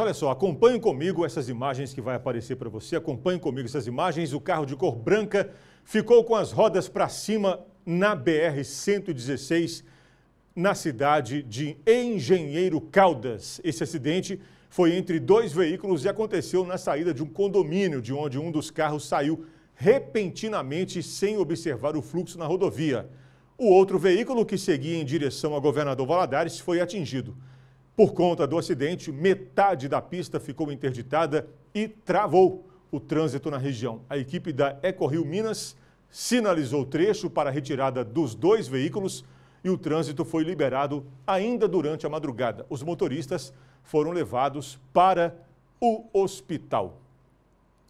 Olha só, acompanhe comigo essas imagens que vai aparecer para você. Acompanhe comigo essas imagens. O carro de cor branca ficou com as rodas para cima na BR 116 na cidade de Engenheiro Caldas. Esse acidente foi entre dois veículos e aconteceu na saída de um condomínio, de onde um dos carros saiu repentinamente sem observar o fluxo na rodovia. O outro veículo que seguia em direção ao Governador Valadares foi atingido. Por conta do acidente, metade da pista ficou interditada e travou o trânsito na região. A equipe da Ecorrio Minas sinalizou o trecho para a retirada dos dois veículos e o trânsito foi liberado ainda durante a madrugada. Os motoristas foram levados para o hospital.